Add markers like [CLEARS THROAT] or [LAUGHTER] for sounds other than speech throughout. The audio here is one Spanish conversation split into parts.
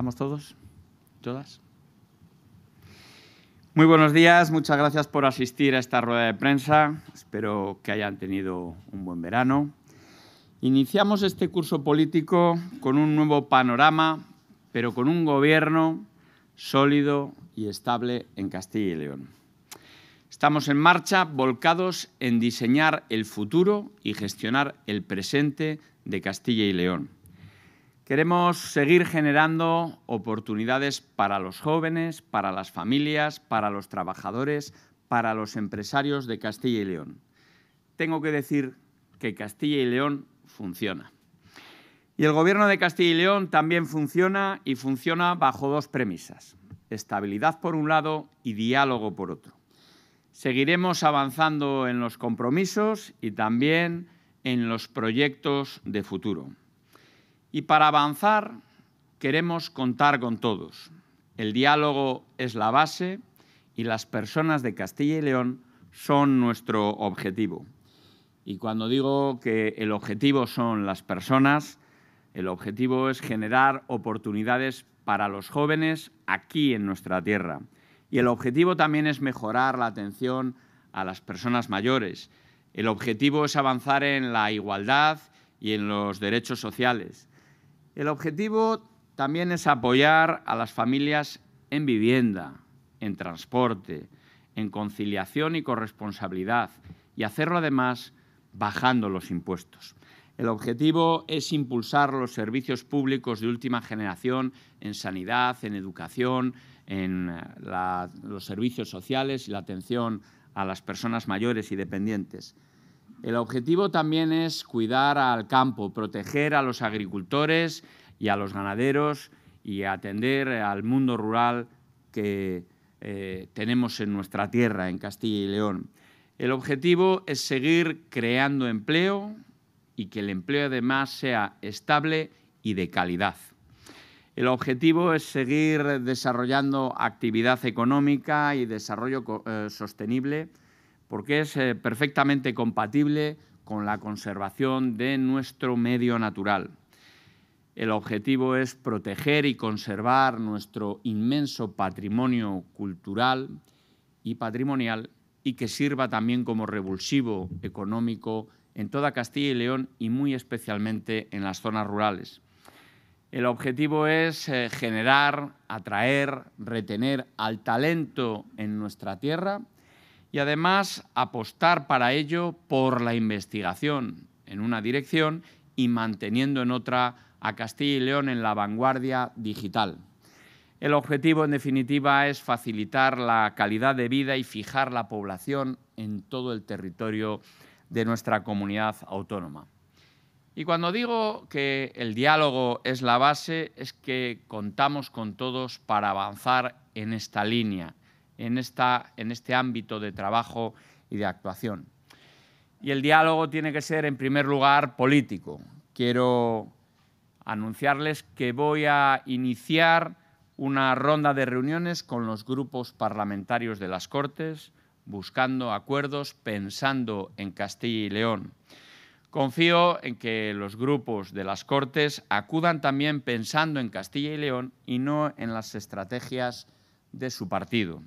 ¿Estamos todos? ¿Todas? Muy buenos días, muchas gracias por asistir a esta rueda de prensa. Espero que hayan tenido un buen verano. Iniciamos este curso político con un nuevo panorama, pero con un gobierno sólido y estable en Castilla y León. Estamos en marcha, volcados en diseñar el futuro y gestionar el presente de Castilla y León Queremos seguir generando oportunidades para los jóvenes, para las familias, para los trabajadores, para los empresarios de Castilla y León. Tengo que decir que Castilla y León funciona. Y el Gobierno de Castilla y León también funciona y funciona bajo dos premisas. Estabilidad por un lado y diálogo por otro. Seguiremos avanzando en los compromisos y también en los proyectos de futuro. Y para avanzar queremos contar con todos. El diálogo es la base y las personas de Castilla y León son nuestro objetivo. Y cuando digo que el objetivo son las personas, el objetivo es generar oportunidades para los jóvenes aquí en nuestra tierra. Y el objetivo también es mejorar la atención a las personas mayores. El objetivo es avanzar en la igualdad y en los derechos sociales. El objetivo también es apoyar a las familias en vivienda, en transporte, en conciliación y corresponsabilidad y hacerlo además bajando los impuestos. El objetivo es impulsar los servicios públicos de última generación en sanidad, en educación, en eh, los servicios sociales y la atención a las personas mayores y dependientes. El objetivo también es cuidar al campo, proteger a los agricultores y a los ganaderos y atender al mundo rural que eh, tenemos en nuestra tierra, en Castilla y León. El objetivo es seguir creando empleo y que el empleo además sea estable y de calidad. El objetivo es seguir desarrollando actividad económica y desarrollo eh, sostenible porque es eh, perfectamente compatible con la conservación de nuestro medio natural. El objetivo es proteger y conservar nuestro inmenso patrimonio cultural y patrimonial y que sirva también como revulsivo económico en toda Castilla y León y muy especialmente en las zonas rurales. El objetivo es eh, generar, atraer, retener al talento en nuestra tierra, y además apostar para ello por la investigación en una dirección y manteniendo en otra a Castilla y León en la vanguardia digital. El objetivo, en definitiva, es facilitar la calidad de vida y fijar la población en todo el territorio de nuestra comunidad autónoma. Y cuando digo que el diálogo es la base, es que contamos con todos para avanzar en esta línea, en, este ámbito de trabajo y de actuación. Y el diálogo tiene que ser, en primer lugar, político. Quiero anunciarles que voy a iniciar una ronda de reuniones con los grupos parlamentarios de las Cortes, buscando acuerdos, pensando en Castilla y León. Confío en que los grupos de las Cortes acudan también pensando en Castilla y León y no en las estrategias de su partido.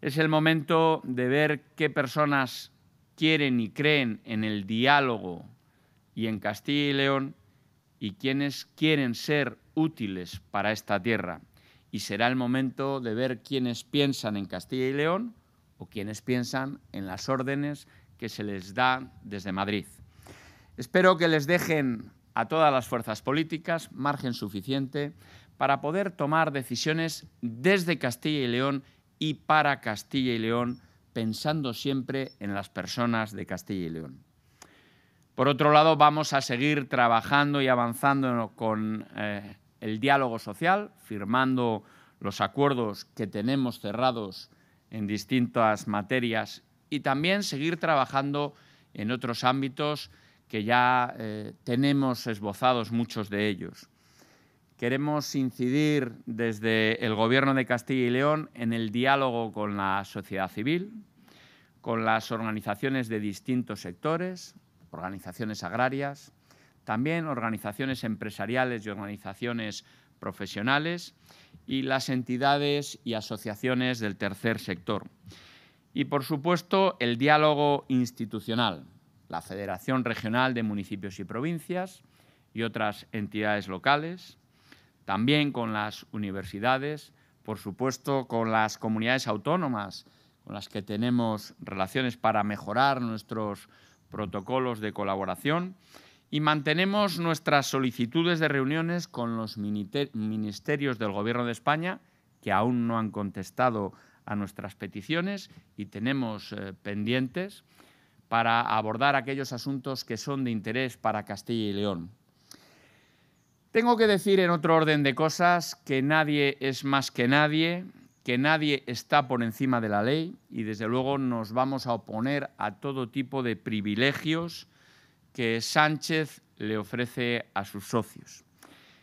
Es el momento de ver qué personas quieren y creen en el diálogo y en Castilla y León y quienes quieren ser útiles para esta tierra. Y será el momento de ver quiénes piensan en Castilla y León o quienes piensan en las órdenes que se les da desde Madrid. Espero que les dejen a todas las fuerzas políticas margen suficiente para poder tomar decisiones desde Castilla y León y para Castilla y León, pensando siempre en las personas de Castilla y León. Por otro lado, vamos a seguir trabajando y avanzando con eh, el diálogo social, firmando los acuerdos que tenemos cerrados en distintas materias y también seguir trabajando en otros ámbitos que ya eh, tenemos esbozados muchos de ellos. Queremos incidir desde el Gobierno de Castilla y León en el diálogo con la sociedad civil, con las organizaciones de distintos sectores, organizaciones agrarias, también organizaciones empresariales y organizaciones profesionales y las entidades y asociaciones del tercer sector. Y, por supuesto, el diálogo institucional, la Federación Regional de Municipios y Provincias y otras entidades locales, también con las universidades, por supuesto con las comunidades autónomas con las que tenemos relaciones para mejorar nuestros protocolos de colaboración y mantenemos nuestras solicitudes de reuniones con los ministerios del Gobierno de España, que aún no han contestado a nuestras peticiones y tenemos eh, pendientes para abordar aquellos asuntos que son de interés para Castilla y León. Tengo que decir en otro orden de cosas que nadie es más que nadie, que nadie está por encima de la ley y desde luego nos vamos a oponer a todo tipo de privilegios que Sánchez le ofrece a sus socios,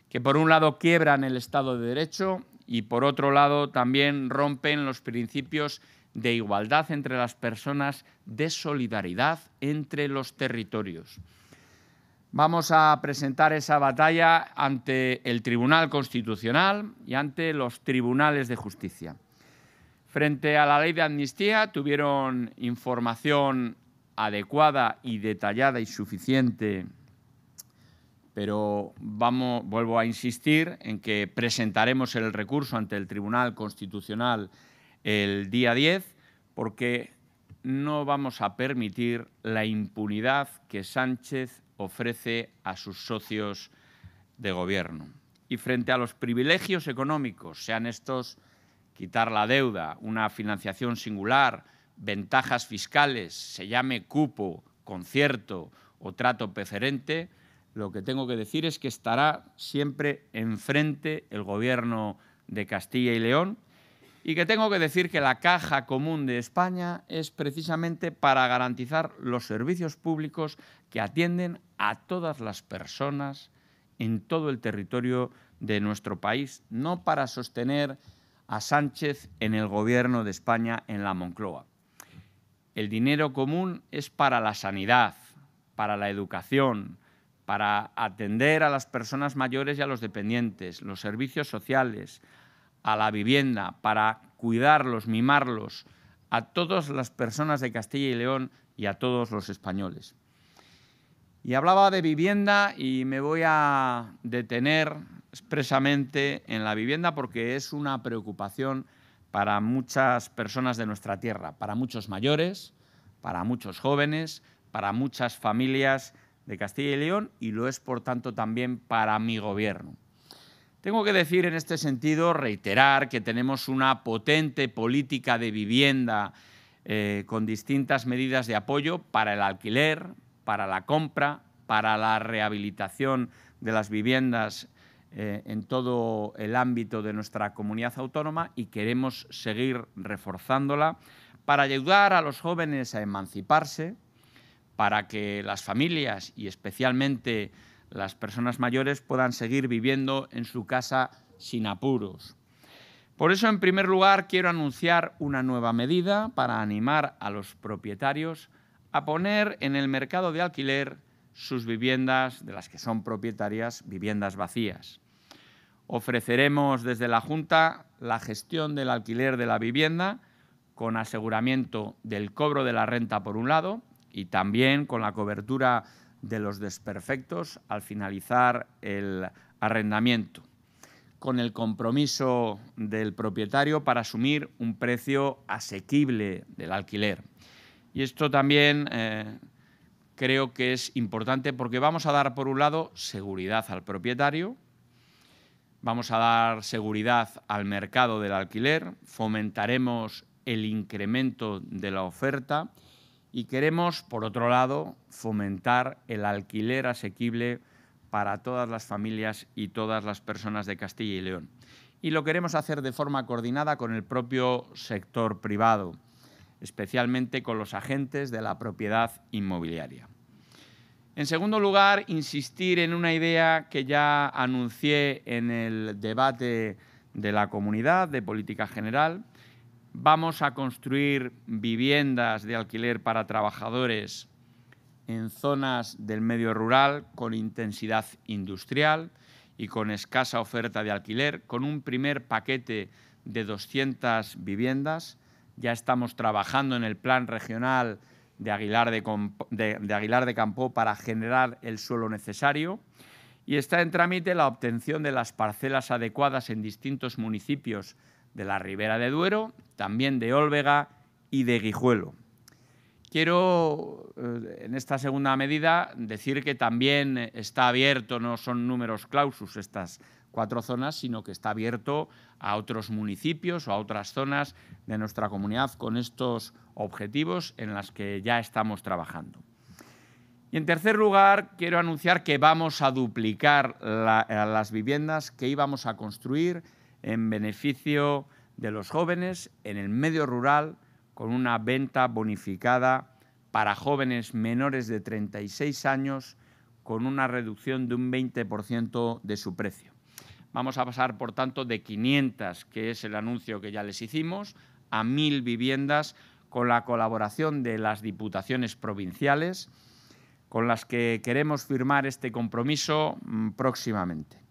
que por un lado quiebran el Estado de Derecho y por otro lado también rompen los principios de igualdad entre las personas, de solidaridad entre los territorios vamos a presentar esa batalla ante el Tribunal Constitucional y ante los tribunales de justicia. Frente a la ley de amnistía tuvieron información adecuada y detallada y suficiente, pero vuelvo a insistir en que presentaremos el recurso ante el Tribunal Constitucional el día 10 porque no vamos a permitir la impunidad que Sánchez ofrece a sus socios de gobierno. Y frente a los privilegios económicos, sean estos quitar la deuda, una financiación singular, ventajas fiscales, se llame cupo, concierto o trato preferente, lo que tengo que decir es que estará siempre enfrente el Gobierno de Castilla y León y que tengo que decir que la Caja Común de España es precisamente para garantizar los servicios públicos que atienden a todas las personas en todo el territorio de nuestro país, no para sostener a Sánchez en el Gobierno de España en la Moncloa. El dinero común es para la sanidad, para la educación, para atender a las personas mayores y a los dependientes, los servicios sociales, a la vivienda, para cuidarlos, mimarlos, a todas las personas de Castilla y León y a todos los españoles. Y hablaba de vivienda y me voy a detener expresamente en la vivienda porque es una preocupación para muchas personas de nuestra tierra, para muchos mayores, para muchos jóvenes, para muchas familias de Castilla y León y lo es, por tanto, también para mi gobierno. Tengo que decir en este sentido, reiterar que tenemos una potente política de vivienda eh, con distintas medidas de apoyo para el alquiler, para la compra, para la rehabilitación de las viviendas eh, en todo el ámbito de nuestra comunidad autónoma y queremos seguir reforzándola para ayudar a los jóvenes a emanciparse, para que las familias y especialmente las personas mayores puedan seguir viviendo en su casa sin apuros. Por eso, en primer lugar, quiero anunciar una nueva medida para animar a los propietarios a poner en el mercado de alquiler sus viviendas, de las que son propietarias, viviendas vacías. Ofreceremos desde la Junta la gestión del alquiler de la vivienda con aseguramiento del cobro de la renta por un lado y también con la cobertura de los desperfectos al finalizar el arrendamiento, con el compromiso del propietario para asumir un precio asequible del alquiler. Y esto también eh, creo que es importante porque vamos a dar, por un lado, seguridad al propietario, vamos a dar seguridad al mercado del alquiler, fomentaremos el incremento de la oferta y queremos, por otro lado, fomentar el alquiler asequible para todas las familias y todas las personas de Castilla y León. Y lo queremos hacer de forma coordinada con el propio sector privado, especialmente con los agentes de la propiedad inmobiliaria. En segundo lugar, insistir en una idea que ya anuncié en el debate de la comunidad de política general, Vamos a construir viviendas de alquiler para trabajadores en zonas del medio rural con intensidad industrial y con escasa oferta de alquiler, con un primer paquete de 200 viviendas. Ya estamos trabajando en el plan regional de Aguilar de, Campo para generar el suelo necesario y está en trámite la obtención de las parcelas adecuadas en distintos municipios de la Ribera de Duero, también de Olvega y de Guijuelo. Quiero, eh, en esta segunda medida, decir que también está abierto, no son números clausus estas cuatro zonas, sino que está abierto a otros municipios o a otras zonas de nuestra comunidad con estos objetivos en las que ya estamos trabajando. Y en tercer lugar, quiero anunciar que vamos a duplicar eh, las viviendas que íbamos a construir en beneficio de los jóvenes en el medio rural con una venta bonificada para jóvenes menores de 36 años con una reducción de un 20% de su precio. Vamos a pasar, por tanto, de 500, que es el anuncio que ya les hicimos, a 1.000 viviendas con la colaboración de las diputaciones provinciales, con las que queremos firmar este compromiso mm, próximamente.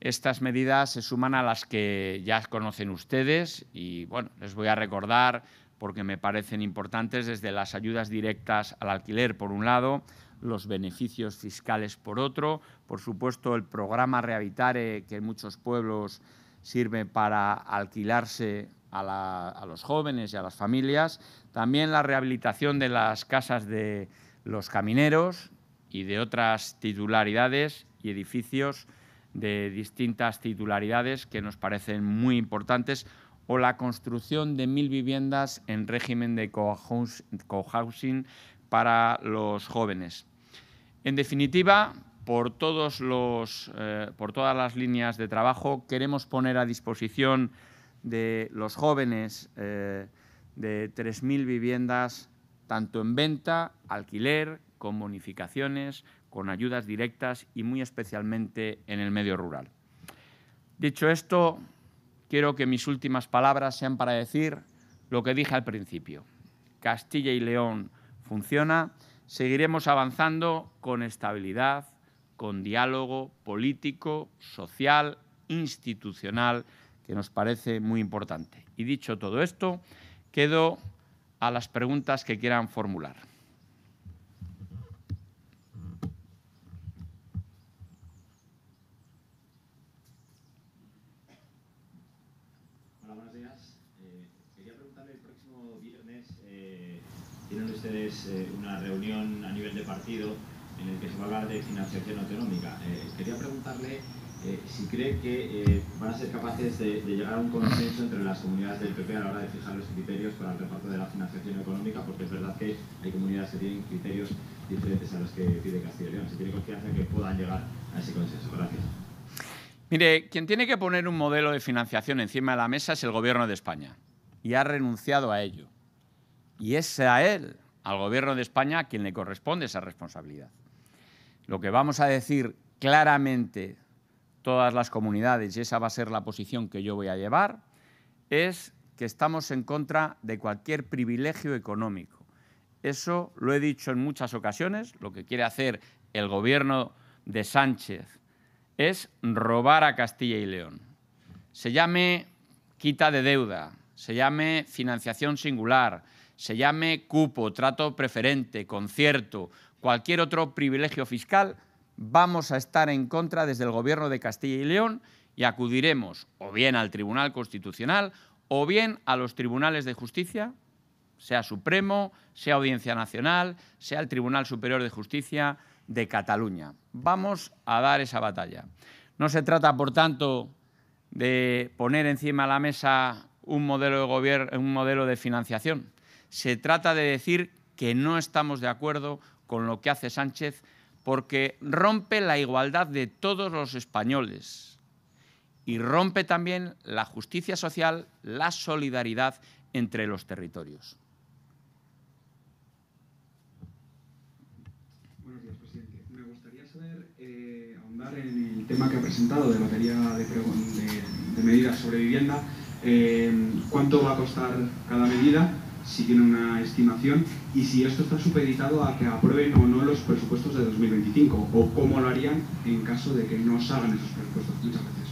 Estas medidas se suman a las que ya conocen ustedes y, bueno, les voy a recordar porque me parecen importantes desde las ayudas directas al alquiler, por un lado, los beneficios fiscales, por otro, por supuesto, el programa rehabilitare que en muchos pueblos sirve para alquilarse a, a los jóvenes y a las familias, también la rehabilitación de las casas de los camineros y de otras titularidades y edificios de distintas titularidades que nos parecen muy importantes o la construcción de mil viviendas en régimen de cohousing para los jóvenes. En definitiva, por, eh, por todas las líneas de trabajo queremos poner a disposición de los jóvenes eh, de 3.000 viviendas, tanto en venta, alquiler, con bonificaciones, con ayudas directas y muy especialmente en el medio rural. Dicho esto, quiero que mis últimas palabras sean para decir lo que dije al principio. Castilla y León funciona, seguiremos avanzando con estabilidad, con diálogo político, social, institucional, que nos parece muy importante. Y dicho todo esto, quedo a las preguntas que quieran formular. reunión a nivel de partido en el que se va a hablar de financiación autonómica. Eh, quería preguntarle eh, si cree que eh, van a ser capaces de, de, llegar a un consenso entre las comunidades del PP a la hora de fijar los criterios para el reparto de la financiación económica, porque es verdad que hay comunidades que tienen criterios diferentes a los que pide Castilla y León. Si tiene confianza en que puedan llegar a ese consenso. Gracias. Mire, quien tiene que poner un modelo de financiación encima de la mesa es el Gobierno de España. Y ha renunciado a ello. Y es a él al Gobierno de España a quien le corresponde esa responsabilidad. Lo que vamos a decir claramente todas las comunidades, y esa va a ser la posición que yo voy a llevar, es que estamos en contra de cualquier privilegio económico. Eso lo he dicho en muchas ocasiones, lo que quiere hacer el gobierno de Sánchez es robar a Castilla y León. Se llame quita de deuda, se llame financiación singular, se llame cupo, trato preferente, concierto, cualquier otro privilegio fiscal, vamos a estar en contra desde el Gobierno de Castilla y León y acudiremos o bien al Tribunal Constitucional o bien a los tribunales de justicia, sea Supremo, sea Audiencia Nacional, sea el Tribunal Superior de Justicia de Cataluña. Vamos a dar esa batalla. No se trata, por tanto, de poner encima de la mesa un modelo de, un modelo de financiación se trata de decir que no estamos de acuerdo con lo que hace Sánchez porque rompe la igualdad de todos los españoles y rompe también la justicia social, la solidaridad entre los territorios. Buenos días, presidente. Me gustaría saber, eh, ahondar en el tema que ha presentado de materia de, medidas sobre vivienda. Eh, ¿Cuánto va a costar cada medida? si tiene una estimación y si esto está supeditado a que aprueben o no los presupuestos de 2025 o cómo lo harían en caso de que no salgan esos presupuestos. Muchas gracias.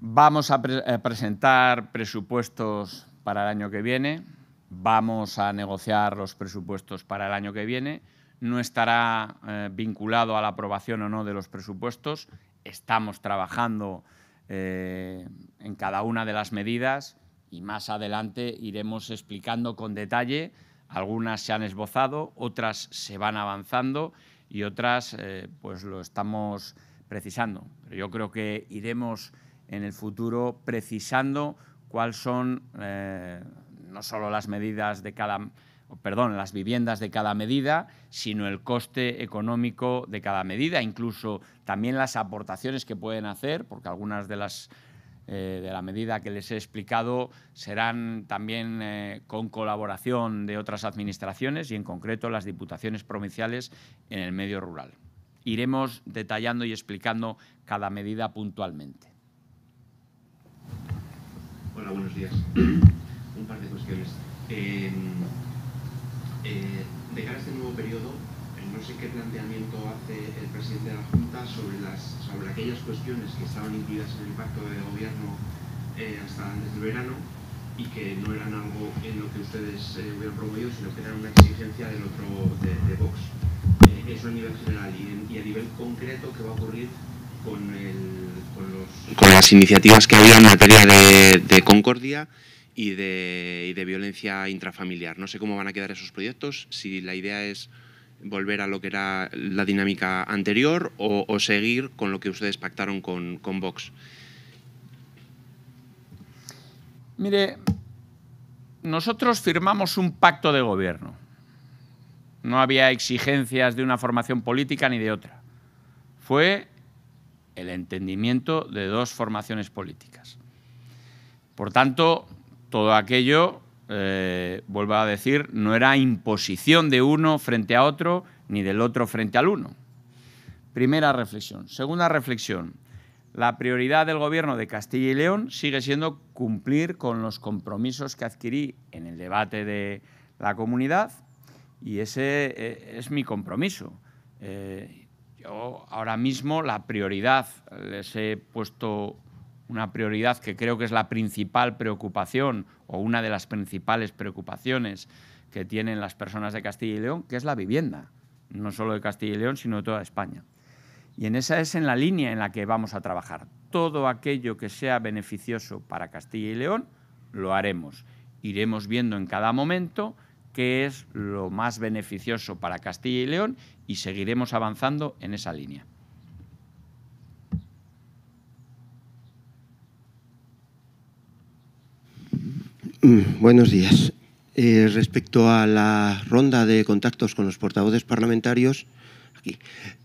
Vamos a, eh, presentar presupuestos para el año que viene, vamos a negociar los presupuestos para el año que viene, no estará eh, vinculado a la aprobación o no de los presupuestos, estamos trabajando eh, en cada una de las medidas y más adelante iremos explicando con detalle. Algunas se han esbozado, otras se van avanzando y otras eh, pues lo estamos precisando. Pero yo creo que iremos en el futuro precisando cuáles son eh, no solo las medidas de cada perdón, las viviendas de cada medida, sino el coste económico de cada medida, incluso también las aportaciones que pueden hacer, porque algunas de las eh, de la medida que les he explicado, serán también eh, con colaboración de otras administraciones y en concreto las diputaciones provinciales en el medio rural. Iremos detallando y explicando cada medida puntualmente. Hola, buenos días. Un par de cuestiones. Eh, de cara a este nuevo periodo, no sé qué planteamiento hace el presidente de la Junta sobre, las, sobre aquellas cuestiones que estaban incluidas en el pacto de gobierno eh, hasta antes del verano y que no eran algo en lo que ustedes eh, hubieran promovido, sino que eran una exigencia del otro, de, Vox. Eh, eso a nivel general y, a nivel concreto, ¿qué va a ocurrir con, el, con, las iniciativas que había en materia de, concordia? Y de, y de, violencia intrafamiliar. No sé cómo van a quedar esos proyectos, si la idea es volver a lo que era la dinámica anterior o, seguir con lo que ustedes pactaron con, con Vox? Mire, nosotros firmamos un pacto de gobierno. No había exigencias de una formación política ni de otra. Fue el entendimiento de dos formaciones políticas. Por tanto, todo aquello eh, vuelvo a decir, no era imposición de uno frente a otro ni del otro frente al uno. Primera reflexión. Segunda reflexión. La prioridad del Gobierno de Castilla y León sigue siendo cumplir con los compromisos que adquirí en el debate de la comunidad y ese eh, es mi compromiso. Eh, yo ahora mismo la prioridad, les he puesto una prioridad que creo que es la principal preocupación o una de las principales preocupaciones que tienen las personas de Castilla y León, que es la vivienda, no solo de Castilla y León, sino de toda España. Y en esa es en la línea en la que vamos a trabajar. Todo aquello que sea beneficioso para Castilla y León, lo haremos. Iremos viendo en cada momento qué es lo más beneficioso para Castilla y León y seguiremos avanzando en esa línea. Mm, buenos días. Eh, respecto a la ronda de contactos con los portavoces parlamentarios,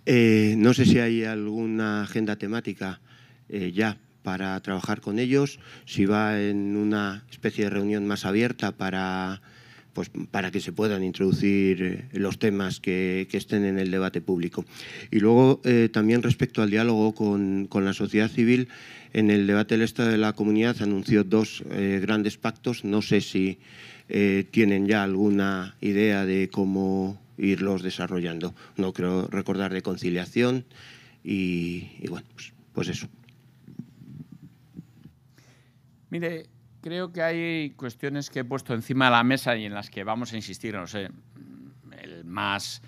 eh, no sé si hay alguna agenda temática eh, ya para trabajar con ellos, si va en una especie de reunión más abierta para, pues, para que se puedan introducir los temas que, estén en el debate público. Y luego, también respecto al diálogo con la sociedad civil, en el debate del Estado de la Comunidad anunció dos eh, grandes pactos. No sé si eh, tienen ya alguna idea de cómo irlos desarrollando. No creo recordar de conciliación y, bueno, pues, pues, eso. Mire, creo que hay cuestiones que he puesto encima de la mesa y en las que vamos a insistir, no sé, el más,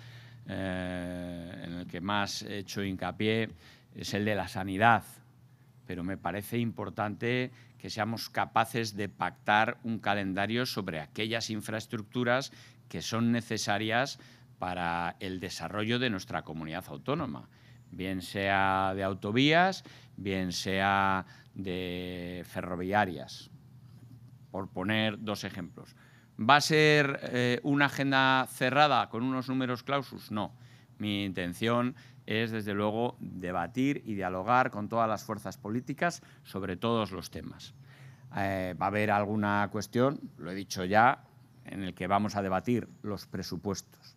eh, en el que más he hecho hincapié es el de la sanidad pero me parece importante que seamos capaces de pactar un calendario sobre aquellas infraestructuras que son necesarias para el desarrollo de nuestra comunidad autónoma, bien sea de autovías, bien sea de ferroviarias, por poner dos ejemplos. ¿Va a ser eh, una agenda cerrada con unos números clausus? No. Mi intención es, desde luego, debatir y dialogar con todas las fuerzas políticas sobre todos los temas. Eh, va a haber alguna cuestión, lo he dicho ya, en el que vamos a debatir los presupuestos.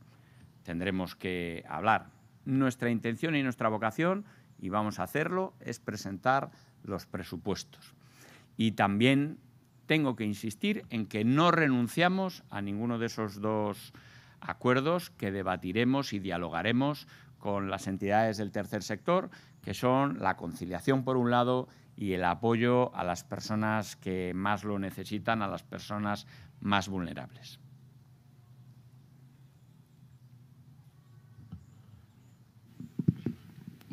Tendremos que hablar. Nuestra intención y nuestra vocación, y vamos a hacerlo, es presentar los presupuestos. Y también tengo que insistir en que no renunciamos a ninguno de esos dos acuerdos que debatiremos y dialogaremos con las entidades del tercer sector, que son la conciliación por un lado y el apoyo a las personas que más lo necesitan, a las personas más vulnerables.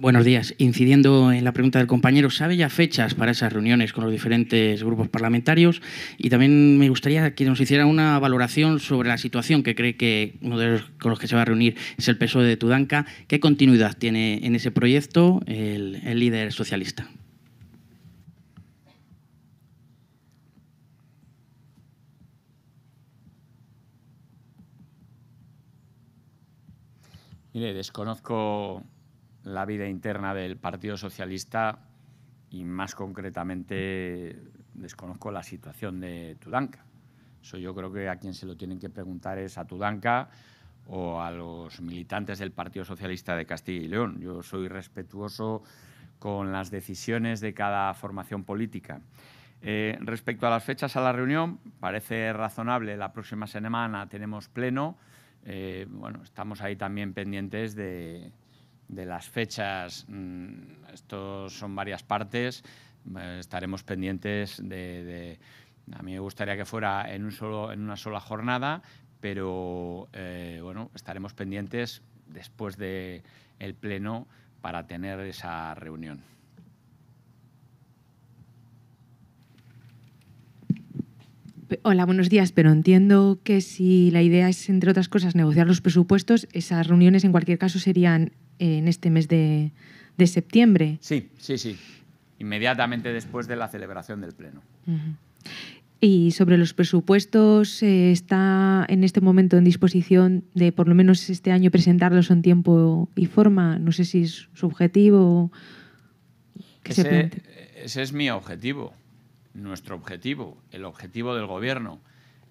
Buenos días. Incidiendo en la pregunta del compañero, ¿sabe ya fechas para esas reuniones con los diferentes grupos parlamentarios? Y también me gustaría que nos hiciera una valoración sobre la situación que cree que uno de los con los que se va a reunir es el PSOE de Tudanca. ¿Qué continuidad tiene en ese proyecto el, el líder socialista? Mire, desconozco la vida interna del Partido Socialista y más concretamente desconozco la situación de Tudanca. Eso yo creo que a quien se lo tienen que preguntar es a Tudanca o a los militantes del Partido Socialista de Castilla y León. Yo soy respetuoso con las decisiones de cada formación política. Eh, respecto a las fechas a la reunión, parece razonable, la próxima semana tenemos pleno. Eh, bueno, estamos ahí también pendientes de, de las fechas, mm, esto son varias partes, eh, estaremos pendientes de, A mí me gustaría que fuera en, un solo, en una sola jornada, pero eh, bueno, estaremos pendientes después del el Pleno para tener esa reunión. Hola, buenos días, pero entiendo que si la idea es, entre otras cosas, negociar los presupuestos, esas reuniones en cualquier caso serían en este mes de, septiembre. Sí, sí, sí. Inmediatamente después de la celebración del Pleno. Y sobre los presupuestos, eh, ¿está en este momento en disposición de por lo menos este año presentarlos en tiempo y forma? No sé si es su objetivo. ese, es mi objetivo, nuestro objetivo, el objetivo del Gobierno.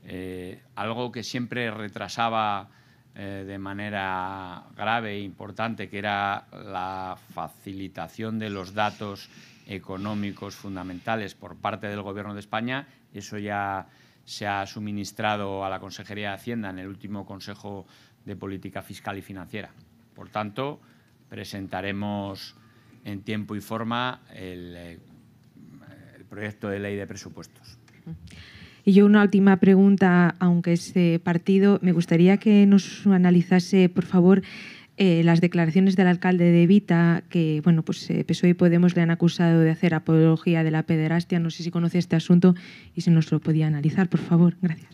Eh, algo que siempre retrasaba eh, de manera grave e importante, que era la facilitación de los datos económicos fundamentales por parte del Gobierno de España. Eso ya se ha suministrado a la Consejería de Hacienda en el último Consejo de Política Fiscal y Financiera. Por tanto, presentaremos en tiempo y forma el, eh, el proyecto de ley de presupuestos. Y yo una última pregunta, aunque es partido, me gustaría que nos analizase, por favor, eh, las declaraciones del alcalde de Vita, que bueno, pues eh, PSOE y Podemos le han acusado de hacer apología de la pederastia. No sé si conoce este asunto y si nos lo podía analizar, por favor. Gracias.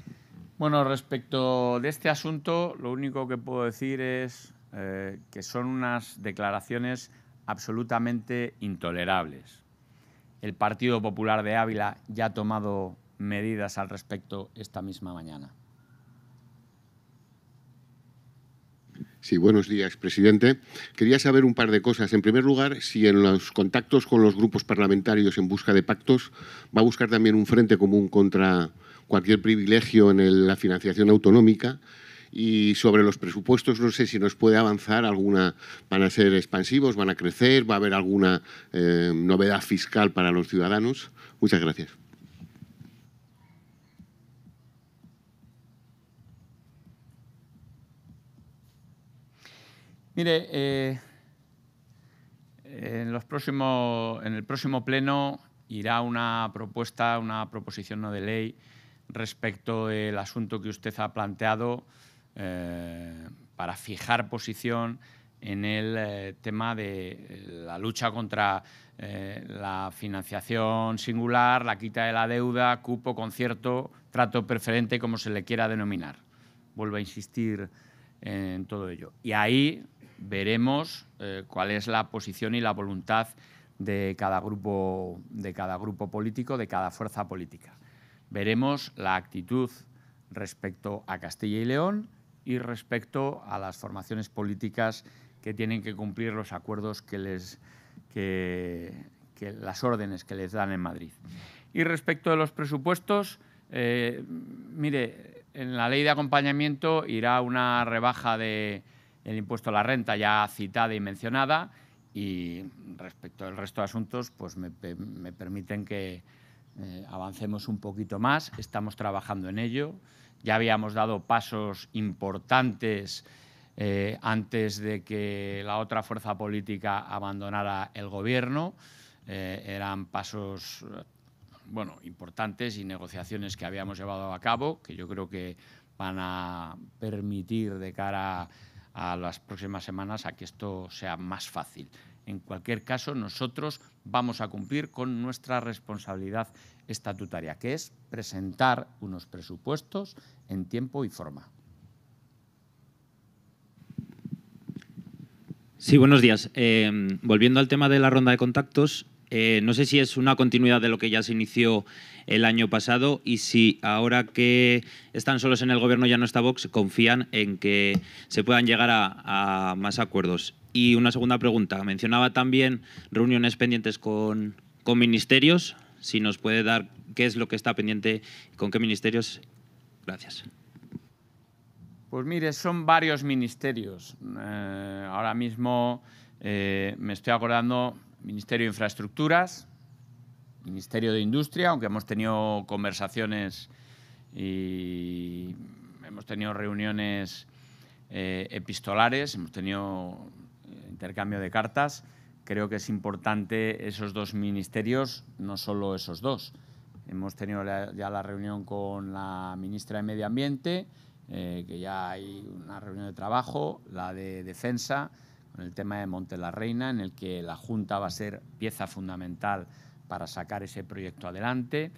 Bueno, respecto de este asunto, lo único que puedo decir es eh, que son unas declaraciones absolutamente intolerables. El Partido Popular de Ávila ya ha tomado medidas al respecto esta misma mañana. Sí, buenos días, presidente. Quería saber un par de cosas. En primer lugar, si en los contactos con los grupos parlamentarios en busca de pactos va a buscar también un frente común contra cualquier privilegio en la financiación autonómica. Y sobre los presupuestos, no sé si nos puede avanzar alguna. ¿Van a ser expansivos? ¿Van a crecer? ¿Va a haber alguna eh, novedad fiscal para los ciudadanos? Muchas gracias. Mire, eh, en, los próximos, en el próximo pleno irá una propuesta, una proposición no de ley respecto del asunto que usted ha planteado eh, para fijar posición en el eh, tema de la lucha contra la financiación singular, la quita de la deuda, cupo, concierto, trato preferente, como se le quiera denominar. Vuelvo a insistir en todo ello. Y ahí veremos eh, cuál es la posición y la voluntad de cada grupo, de cada grupo político, de cada fuerza política. Veremos la actitud respecto a Castilla y León y respecto a las formaciones políticas que tienen que cumplir los acuerdos que les que, las órdenes que les dan en Madrid. Y respecto de los presupuestos, eh, mire, en la ley de acompañamiento irá una rebaja del el impuesto a la renta ya citada y mencionada y respecto al resto de asuntos, pues me, permiten que eh, avancemos un poquito más. Estamos trabajando en ello. Ya habíamos dado pasos importantes eh, antes de que la otra fuerza política abandonara el Gobierno. Eh, eran pasos bueno, importantes y negociaciones que habíamos llevado a cabo, que yo creo que van a permitir de cara a las próximas semanas a que esto sea más fácil. En cualquier caso, nosotros vamos a cumplir con nuestra responsabilidad estatutaria, que es presentar unos presupuestos en tiempo y forma. Sí, buenos días. Eh, volviendo al tema de la ronda de contactos, eh, no sé si es una continuidad de lo que ya se inició el año pasado y si ahora que están solos en el gobierno ya no está Vox, confían en que se puedan llegar a, más acuerdos. Y una segunda pregunta. Mencionaba también reuniones pendientes con, ministerios. Si nos puede dar qué es lo que está pendiente, con qué ministerios. Gracias. Pues mire, son varios ministerios. Eh, ahora mismo eh, me estoy acordando Ministerio de Infraestructuras, Ministerio de Industria, aunque hemos tenido conversaciones y hemos tenido reuniones eh, epistolares, hemos tenido eh, intercambio de cartas. Creo que es importante esos dos ministerios, no solo esos dos. Hemos tenido ya la reunión con la ministra de Medio Ambiente, eh, que ya hay una reunión de trabajo, la de Defensa, el tema de Monte la Reina, en el que la Junta va a ser pieza fundamental para sacar ese proyecto adelante,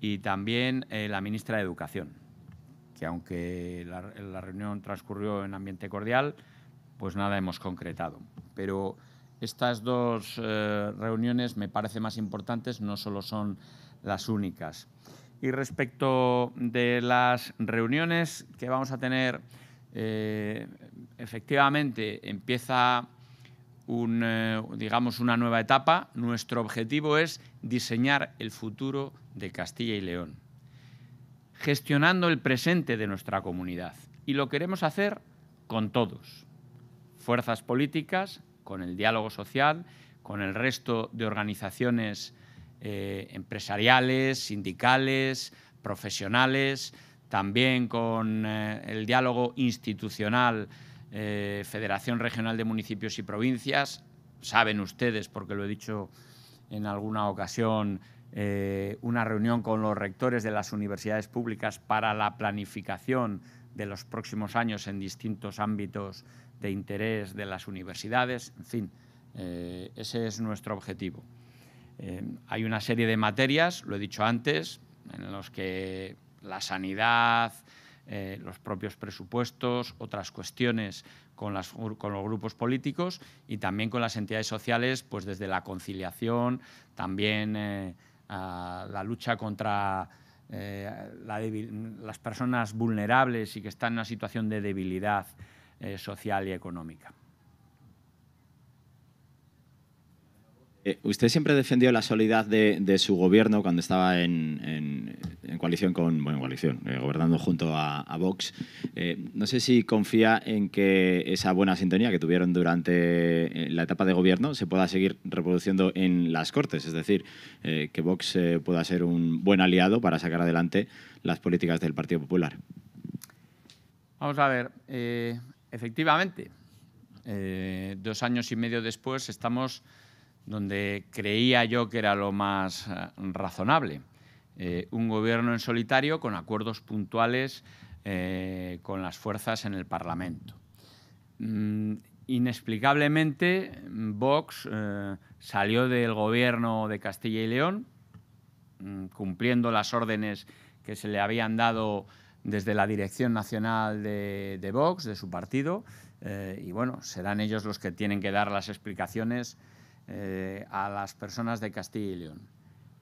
y también eh, la ministra de Educación, que aunque la, reunión transcurrió en ambiente cordial, pues nada hemos concretado. Pero estas dos eh, reuniones me parece más importantes, no solo son las únicas. Y respecto de las reuniones que vamos a tener eh, efectivamente empieza eh, digamos una nueva etapa, nuestro objetivo es diseñar el futuro de Castilla y León, gestionando el presente de nuestra comunidad. Y lo queremos hacer con todos, fuerzas políticas, con el diálogo social, con el resto de organizaciones eh, empresariales, sindicales, profesionales, también con eh, el diálogo institucional eh, Federación Regional de Municipios y Provincias. Saben ustedes, porque lo he dicho en alguna ocasión, eh, una reunión con los rectores de las universidades públicas para la planificación de los próximos años en distintos ámbitos de interés de las universidades. En fin, ese es nuestro objetivo. hay una serie de materias, lo he dicho antes, en los que la sanidad, eh, los propios presupuestos, otras cuestiones con, los grupos políticos y también con las entidades sociales, pues desde la conciliación, también eh, la lucha contra eh, las personas vulnerables y que están en una situación de debilidad social y económica. Eh, usted siempre defendió la solidez de, su gobierno cuando estaba en, coalición con, bueno, en coalición, eh, gobernando junto a, Vox. Eh, no sé si confía en que esa buena sintonía que tuvieron durante la etapa de gobierno se pueda seguir reproduciendo en las Cortes, es decir, que Vox pueda ser un buen aliado para sacar adelante las políticas del Partido Popular. Vamos a ver, efectivamente, dos años y medio después estamos donde creía yo que era lo más eh, razonable. Eh, un gobierno en solitario con acuerdos puntuales eh, con las fuerzas en el Parlamento. Mm, inexplicablemente, Vox salió del gobierno de Castilla y León, mm, cumpliendo las órdenes que se le habían dado desde la Dirección Nacional de Vox, de su partido, y bueno, serán ellos los que tienen que dar las explicaciones eh, a las personas de Castilla y León.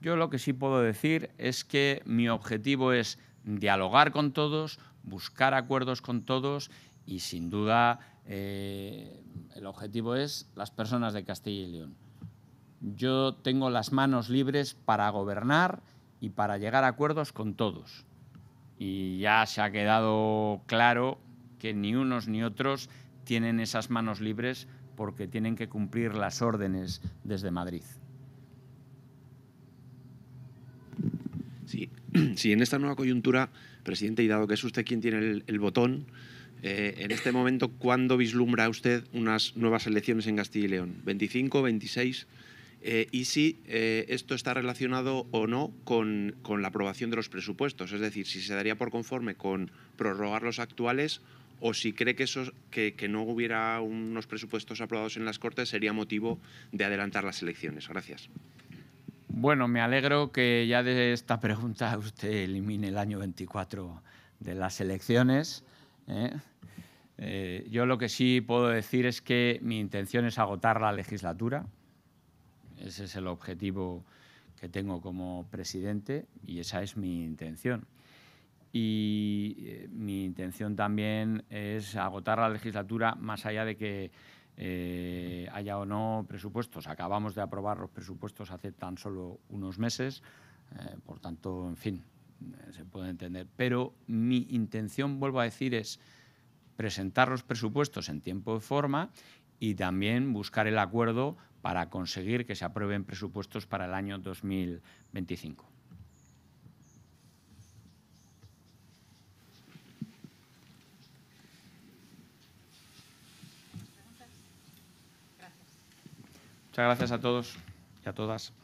Yo lo que sí puedo decir es que mi objetivo es dialogar con todos, buscar acuerdos con todos y sin duda eh, el objetivo es las personas de Castilla y León. Yo tengo las manos libres para gobernar y para llegar a acuerdos con todos. Y ya se ha quedado claro que ni unos ni otros tienen esas manos libres porque tienen que cumplir las órdenes desde Madrid. [CLEARS THROAT] Sí, en esta nueva coyuntura, presidente, y dado que es usted quien tiene el, botón, eh, en este momento, ¿cuándo vislumbra usted unas nuevas elecciones en Castilla y León? ¿25, 26? Eh, y si eh, esto está relacionado o no con, con, la aprobación de los presupuestos, es decir, si se daría por conforme con prorrogar los actuales o si cree que, eso, que, no hubiera unos presupuestos aprobados en las Cortes sería motivo de adelantar las elecciones. Gracias. Bueno, me alegro que ya de esta pregunta usted elimine el año 24 de las elecciones. ¿eh? Eh, yo lo que sí puedo decir es que mi intención es agotar la legislatura. Ese es el objetivo que tengo como presidente y esa es mi intención y eh, mi intención también es agotar la legislatura más allá de que eh, haya o no presupuestos. Acabamos de aprobar los presupuestos hace tan solo unos meses, eh, por tanto, en fin, se puede entender. Pero mi intención, vuelvo a decir, es presentar los presupuestos en tiempo y forma y también buscar el acuerdo para conseguir que se aprueben presupuestos para el año 2025. Muchas gracias a todos y a todas.